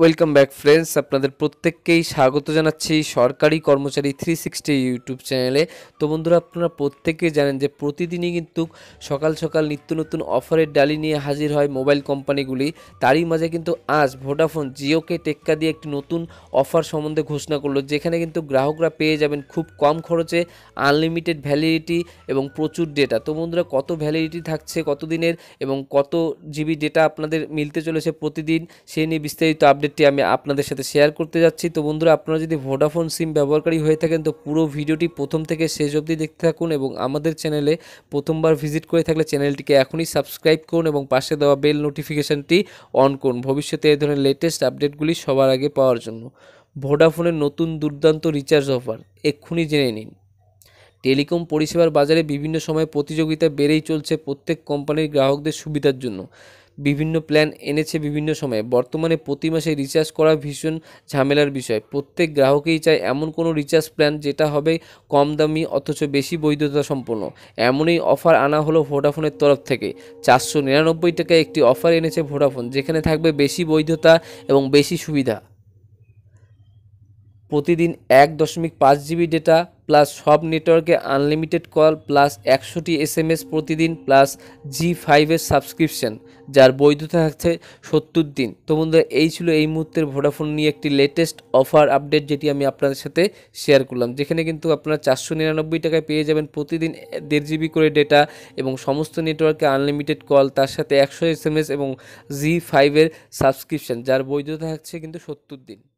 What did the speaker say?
welcome back friends আপনাদের প্রত্যেককেই স্বাগত জানাচ্ছি সরকারি কর্মচারী থ্রি সিক্সটি ইউটিউব চ্যানেলে তো বন্ধুরা আপনারা প্রত্যেকেই জানেন যে প্রতিদিনই কিন্তু সকাল সকাল নিত্য নতুন অফারের ডালি নিয়ে হাজির হয় মোবাইল কোম্পানিগুলি তারই মাঝে কিন্তু আজ ভোডাফোন জিওকে টেক্কা দিয়ে একটি নতুন অফার সম্বন্ধে ঘোষণা করলো যেখানে কিন্তু গ্রাহকরা পেয়ে যাবেন খুব কম খরচে আনলিমিটেড ভ্যালিডিটি এবং প্রচুর ডেটা তো বন্ধুরা কত ভ্যালিডিটি থাকছে কত দিনের এবং কত জিবি ডেটা আপনাদের মিলতে চলেছে প্রতিদিন সে নিয়ে বিস্তারিত আপডেট আপডেটটি আমি আপনাদের সাথে শেয়ার করতে যাচ্ছি তো বন্ধুরা আপনারা যদি ভোডাফোন সিম ব্যবহারকারী হয়ে থাকেন তো পুরো ভিডিওটি প্রথম থেকে শেষ অবধি দেখতে থাকুন এবং আমাদের চ্যানেলে প্রথমবার ভিজিট করে থাকলে চ্যানেলটিকে এখনই সাবস্ক্রাইব করুন এবং পাশে দেওয়া বেল নোটিফিকেশানটি অন করুন ভবিষ্যতে এই ধরনের লেটেস্ট আপডেটগুলি সবার আগে পাওয়ার জন্য ভোডাফোনের নতুন দুর্দান্ত রিচার্জ অফার এক্ষুনি জেনে নিন টেলিকম পরিষেবার বাজারে বিভিন্ন সময়ে প্রতিযোগিতা বেড়েই চলছে প্রত্যেক কোম্পানির গ্রাহকদের সুবিধার জন্য বিভিন্ন প্ল্যান এনেছে বিভিন্ন সময়ে বর্তমানে প্রতি মাসে রিচার্জ করা ভীষণ ঝামেলার বিষয় প্রত্যেক গ্রাহকেই চায় এমন কোনো রিচার্জ প্ল্যান যেটা হবে কম দামি অথচ বেশি বৈধতা সম্পন্ন এমনই অফার আনা হলো ভোডাফোনের তরফ থেকে চারশো নিরানব্বই টাকায় একটি অফার এনেছে ভোডাফোন যেখানে থাকবে বেশি বৈধতা এবং বেশি সুবিধা প্রতিদিন এক দশমিক পাঁচ জিবি ডেটা প্লাস সব নেটওয়ার্কে আনলিমিটেড কল প্লাস একশোটি এস এম এস প্রতিদিন প্লাস জি ফাইভের সাবস্ক্রিপশান যার বৈধতা থাকছে সত্তর দিন তো বন্ধুরা এই ছিল এই মুহূর্তের ভোডাফোন নিয়ে একটি লেটেস্ট অফার আপডেট যেটি আমি আপনাদের সাথে শেয়ার করলাম যেখানে কিন্তু আপনারা চারশো নিরানব্বই টাকায় পেয়ে যাবেন প্রতিদিন দেড় জিবি করে ডেটা এবং সমস্ত নেটওয়ার্কে আনলিমিটেড কল তার সাথে একশো এস এম এস এবং জি ফাইভের সাবস্ক্রিপশান যার বৈধতা থাকছে কিন্তু সত্তর দিন